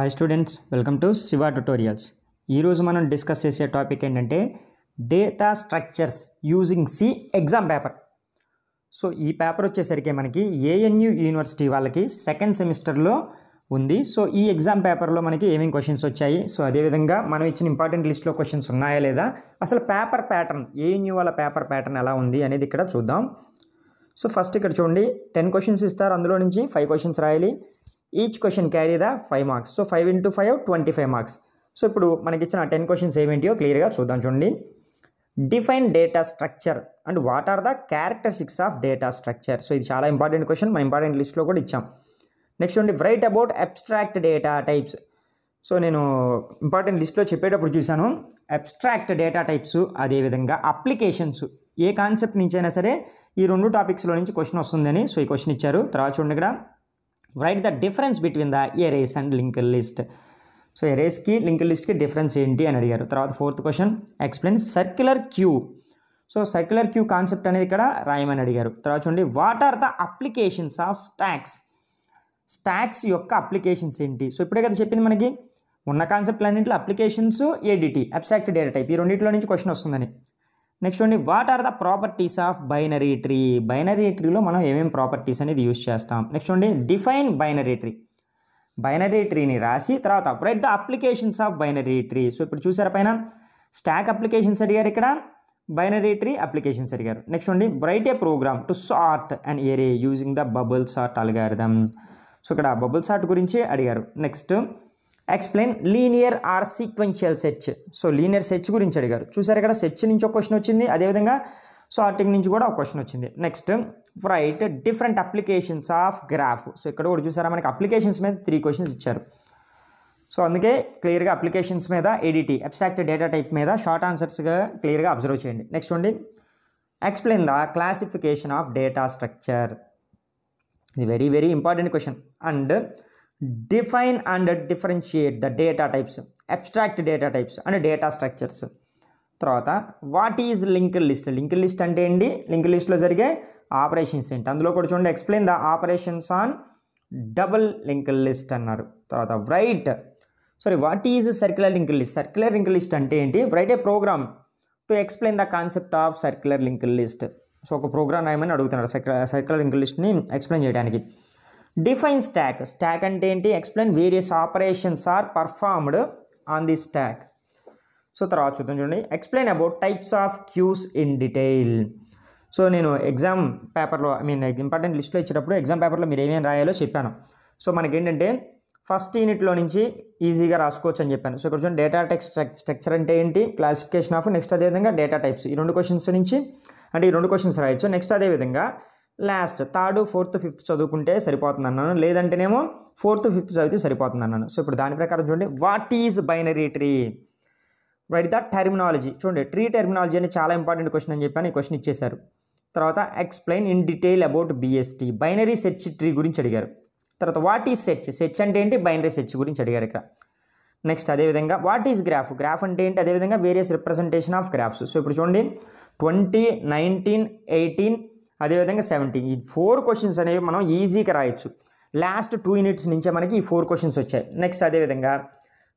hi students welcome to Shiva tutorials ఈరోజు మనం discuss చేసే టాపిక్ ఏంటంటే data structures using C exam paper so ఈ పేపర్ వచ్చేసరికి మనకి ఏఎన్యు యూనివర్సిటీ వాళ్ళకి సెకండ్ సెమిస్టర్లో ఉంది సో ఈ ఎగ్జామ్ పేపర్లో మనకి ఏమేమి క్వశ్చన్స్ వచ్చాయి సో అదేవిధంగా మనం ఇచ్చిన ఇంపార్టెంట్ లిస్ట్లో క్వశ్చన్స్ ఉన్నాయా లేదా అసలు పేపర్ ప్యాటర్న్ ఏఎన్యు వాళ్ళ పేపర్ ప్యాటర్న్ ఎలా ఉంది అనేది ఇక్కడ చూద్దాం సో ఫస్ట్ ఇక్కడ చూడండి టెన్ క్వశ్చన్స్ ఇస్తారు అందులో నుంచి ఫైవ్ క్వశ్చన్స్ రాయాలి each question carry the five marks so five into five twenty five marks so ఇప్పుడు మనకి ఇచ్చిన టెన్ క్వశ్చన్స్ ఏమిటియో క్లియర్గా చూద్దాం చూడండి define data structure and what are the characteristics of data structure so ఇది చాలా ఇంపార్టెంట్ క్వశ్చన్ మన ఇంపార్టెంట్ లిస్ట్లో కూడా ఇచ్చాం నెక్స్ట్ ఉండి write about abstract data types so నేను ఇంపార్టెంట్ లిస్ట్లో చెప్పేటప్పుడు చూశాను అబ్స్ట్రాక్ట్ డేటా టైప్స్ అదేవిధంగా అప్లికేషన్స్ ఏ కాన్సెప్ట్ నుంచైనా సరే ఈ రెండు టాపిక్స్లో నుంచి క్వశ్చన్ వస్తుందని సో ఈ క్వశ్చన్ ఇచ్చారు తర్వాత చూడండి ఇక్కడ write the difference between the arrays and link list so ఎరేస్కి లింక్ లిస్ట్కి డిఫరెన్స్ ఏంటి అని అడిగారు తర్వాత fourth question explain circular queue so circular queue concept అనేది ఇక్కడ రాయమని అడిగారు తర్వాత చూడండి what are the applications of stacks stacks యొక్క అప్లికేషన్స్ ఏంటి సో ఇప్పుడే కదా చెప్పింది మనకి ఉన్న కాన్సెప్ట్ అన్నింటిలో applications ADT abstract data type ఈ రెండింటిలో నుంచి క్వశ్చన్ వస్తుందని నెక్స్ట్ ఉండి what are the properties of binary tree binary ట్రీలో మనం ఏమేమి ప్రాపర్టీస్ అనేది యూజ్ చేస్తాం నెక్స్ట్ ఉండి డిఫైన్ బైనరీ ట్రీ బైనరీ ట్రీని రాసి తర్వాత write the applications of binary tree so ఇప్పుడు చూసారా పైన స్టాక్ అప్లికేషన్స్ అడిగారు ఇక్కడ బైనరీ ట్రీ అప్లికేషన్స్ అడిగారు నెక్స్ట్ ఉండి write a program to sort and array using the bubble sort algorithm so ఇక్కడ బబుల్ సార్ట్ గురించి అడిగారు next explain linear or sequential search so linear search గురించి అడిగారు చూసారు ఇక్కడ సెర్చ్ నుంచి ఒక క్వశ్చన్ వచ్చింది అదేవిధంగా సార్టింగ్ నుంచి కూడా ఒక క్వశ్చన్ వచ్చింది next write different applications of graph so ఇక్కడ కూడా చూసారా మనకి అప్లికేషన్స్ మీద త్రీ క్వశ్చన్స్ ఇచ్చారు సో అందుకే క్లియర్గా అప్లికేషన్స్ మీద ఎడిటీ అబ్స్ట్రాక్ట్ డేటా టైప్ మీద షార్ట్ ఆన్సర్స్గా క్లియర్గా అబ్జర్వ్ చేయండి నెక్స్ట్ ఉండి explain the classification of data structure ఇది very very important question and define and differentiate the data types abstract data types and data structures తర్వాత what is link list link list అంటే ఏంటి link లిస్ట్లో జరిగే operations ఏంటి అందులో కూడా చూడండి explain the operations on double link list అన్నారు తర్వాత write sorry what is circular link list circular link list అంటే ఏంటి write a program to explain the concept of circular link list so ఒక ప్రోగ్రామ్ ఏమని అడుగుతున్నారు సర్క్యులర్ లింక్ లిస్ట్ని explain చేయడానికి define stack stack అంటే ఏంటి explain various operations are performed on the stack so తర్వాత చూద్దాం చూడండి explain about types of queues in detail so నేను ఎగ్జామ్ పేపర్లో ఐ మీన్ ఇంపార్టెంట్ లిస్ట్లో ఇచ్చేటప్పుడు ఎగ్జామ్ పేపర్లో మీరు ఏమేమి రాయాలో చెప్పాను సో మనకేంటంటే ఫస్ట్ యూనిట్లో నుంచి ఈజీగా రాసుకోవచ్చు అని చెప్పాను సో ఇక్కడ చూడండి డేటా టెక్స్ స్ట్రక్చర్ అంటే ఏంటి క్లాసిఫికేషన్ ఆఫ్ నెక్స్ట్ అదేవిధంగా డేటా టైప్స్ ఈ రెండు క్వశ్చన్స్ నుంచి అంటే ఈ రెండు క్వశ్చన్స్ రాయొచ్చు నెక్స్ట్ అదేవిధంగా లాస్ట్ థర్డ్ ఫోర్త్ ఫిఫ్త్ చదువుకుంటే సరిపోతుంది అన్నాను లేదంటేనేమో ఫోర్త్ ఫిఫ్త్ చదివితే సరిపోతుంది అన్నాను సో ఇప్పుడు దాని ప్రకారం చూడండి what is binary tree write the terminology చూడండి ట్రీ టెర్మినాలజీ అనేది చాలా ఇంపార్టెంట్ క్వశ్చన్ అని చెప్పాను ఈ క్వశ్చన్ ఇచ్చేశారు తర్వాత explain in detail about BST binary search tree గురించి అడిగారు తర్వాత వాట్ ఈజ్ సెర్చ్ సెర్చ్ అంటే ఏంటి బైనరీ సెర్చ్ గురించి అడిగారు ఇక్కడ నెక్స్ట్ అదేవిధంగా వాట్ ఈజ్ గ్రాఫ్ గ్రాఫ్ అంటే ఏంటి అదేవిధంగా various representation of graphs so ఇప్పుడు చూడండి ట్వంటీ నైన్టీన్ ఎయిటీన్ అదేవిధంగా సెవెంటీ ఈ ఫోర్ క్వశ్చన్స్ అనేవి మనం ఈజీగా రాయొచ్చు లాస్ట్ టూ యూనిట్స్ నుంచే మనకి ఈ ఫోర్ క్వశ్చన్స్ వచ్చాయి నెక్స్ట్ అదేవిధంగా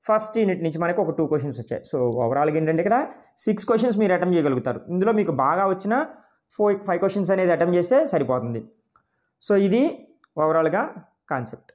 ఫస్ట్ యూనిట్ నుంచి మనకి ఒక టూ క్వశ్చన్స్ వచ్చాయి సో ఓవరాల్గా ఏంటంటే ఇక్కడ సిక్స్ క్వశ్చన్స్ మీరు అటెంప్ట్ చేయగలుగుతారు ఇందులో మీకు బాగా వచ్చిన ఫోర్ ఫైవ్ క్వశ్చన్స్ అనేది అటెంప్ట్ చేస్తే సరిపోతుంది సో ఇది ఓవరాల్గా కాన్సెప్ట్